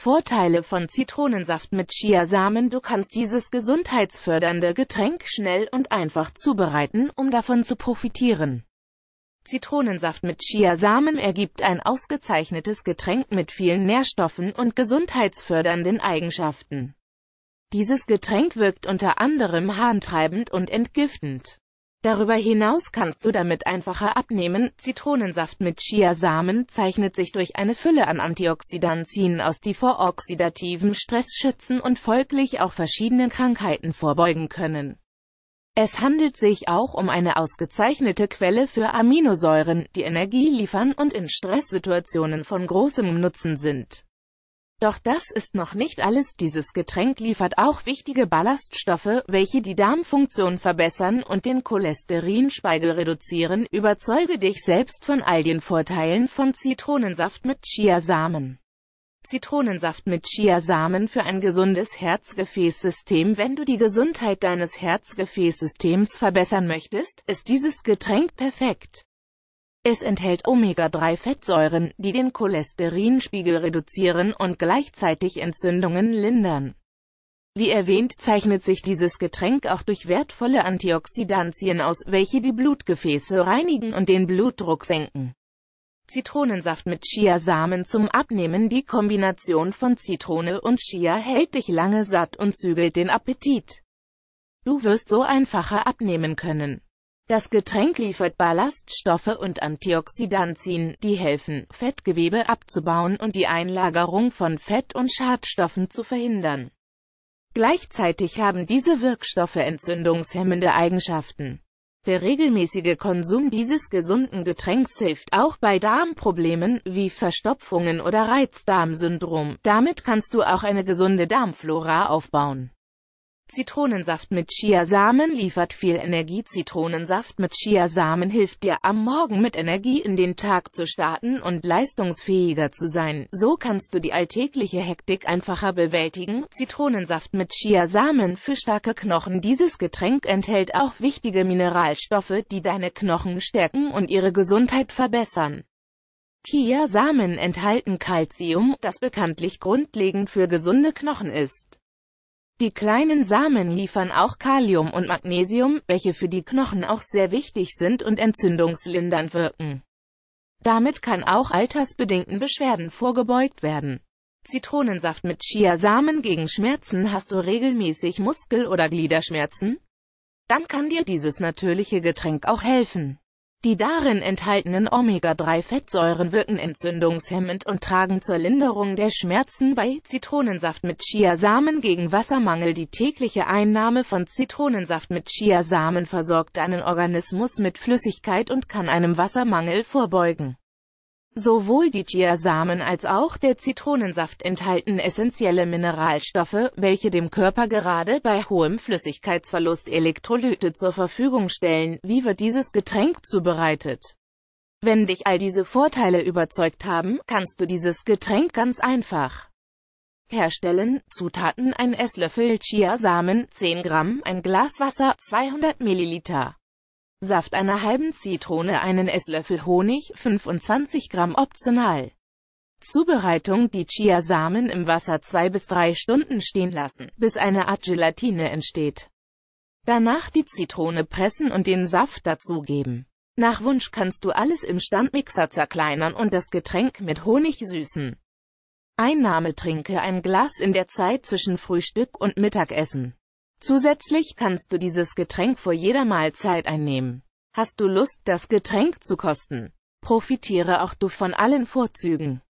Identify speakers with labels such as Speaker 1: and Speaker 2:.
Speaker 1: Vorteile von Zitronensaft mit Chiasamen Du kannst dieses gesundheitsfördernde Getränk schnell und einfach zubereiten, um davon zu profitieren. Zitronensaft mit Chiasamen ergibt ein ausgezeichnetes Getränk mit vielen Nährstoffen und gesundheitsfördernden Eigenschaften. Dieses Getränk wirkt unter anderem harntreibend und entgiftend. Darüber hinaus kannst du damit einfacher abnehmen. Zitronensaft mit Chiasamen zeichnet sich durch eine Fülle an Antioxidantien aus, die vor oxidativem Stress schützen und folglich auch verschiedenen Krankheiten vorbeugen können. Es handelt sich auch um eine ausgezeichnete Quelle für Aminosäuren, die Energie liefern und in Stresssituationen von großem Nutzen sind. Doch das ist noch nicht alles, dieses Getränk liefert auch wichtige Ballaststoffe, welche die Darmfunktion verbessern und den Cholesterinspeigel reduzieren. Überzeuge dich selbst von all den Vorteilen von Zitronensaft mit Chiasamen. Zitronensaft mit Chiasamen für ein gesundes Herzgefäßsystem Wenn du die Gesundheit deines Herzgefäßsystems verbessern möchtest, ist dieses Getränk perfekt. Es enthält Omega-3-Fettsäuren, die den Cholesterinspiegel reduzieren und gleichzeitig Entzündungen lindern. Wie erwähnt, zeichnet sich dieses Getränk auch durch wertvolle Antioxidantien aus, welche die Blutgefäße reinigen und den Blutdruck senken. Zitronensaft mit Chiasamen zum Abnehmen Die Kombination von Zitrone und Chia hält dich lange satt und zügelt den Appetit. Du wirst so einfacher abnehmen können. Das Getränk liefert Ballaststoffe und Antioxidantien, die helfen, Fettgewebe abzubauen und die Einlagerung von Fett und Schadstoffen zu verhindern. Gleichzeitig haben diese Wirkstoffe entzündungshemmende Eigenschaften. Der regelmäßige Konsum dieses gesunden Getränks hilft auch bei Darmproblemen wie Verstopfungen oder Reizdarmsyndrom. Damit kannst du auch eine gesunde Darmflora aufbauen. Zitronensaft mit Chiasamen liefert viel Energie. Zitronensaft mit Chiasamen hilft dir am Morgen mit Energie in den Tag zu starten und leistungsfähiger zu sein. So kannst du die alltägliche Hektik einfacher bewältigen. Zitronensaft mit Chiasamen für starke Knochen. Dieses Getränk enthält auch wichtige Mineralstoffe, die deine Knochen stärken und ihre Gesundheit verbessern. Chiasamen enthalten Calcium, das bekanntlich grundlegend für gesunde Knochen ist. Die kleinen Samen liefern auch Kalium und Magnesium, welche für die Knochen auch sehr wichtig sind und entzündungslindernd wirken. Damit kann auch altersbedingten Beschwerden vorgebeugt werden. Zitronensaft mit Chiasamen gegen Schmerzen Hast du regelmäßig Muskel- oder Gliederschmerzen? Dann kann dir dieses natürliche Getränk auch helfen. Die darin enthaltenen Omega-3-Fettsäuren wirken entzündungshemmend und tragen zur Linderung der Schmerzen bei Zitronensaft mit Chiasamen gegen Wassermangel. Die tägliche Einnahme von Zitronensaft mit Chiasamen versorgt einen Organismus mit Flüssigkeit und kann einem Wassermangel vorbeugen Sowohl die Chiasamen als auch der Zitronensaft enthalten essentielle Mineralstoffe, welche dem Körper gerade bei hohem Flüssigkeitsverlust Elektrolyte zur Verfügung stellen. Wie wird dieses Getränk zubereitet? Wenn dich all diese Vorteile überzeugt haben, kannst du dieses Getränk ganz einfach herstellen. Zutaten ein Esslöffel Chiasamen, 10 Gramm, ein Glas Wasser, 200 Milliliter. Saft einer halben Zitrone, einen Esslöffel Honig, 25 Gramm optional. Zubereitung Die Chiasamen im Wasser 2 bis 3 Stunden stehen lassen, bis eine Art Gelatine entsteht. Danach die Zitrone pressen und den Saft dazugeben. Nach Wunsch kannst du alles im Standmixer zerkleinern und das Getränk mit Honig süßen. Einnahme Trinke ein Glas in der Zeit zwischen Frühstück und Mittagessen. Zusätzlich kannst du dieses Getränk vor jeder Mahlzeit einnehmen. Hast du Lust, das Getränk zu kosten? Profitiere auch du von allen Vorzügen.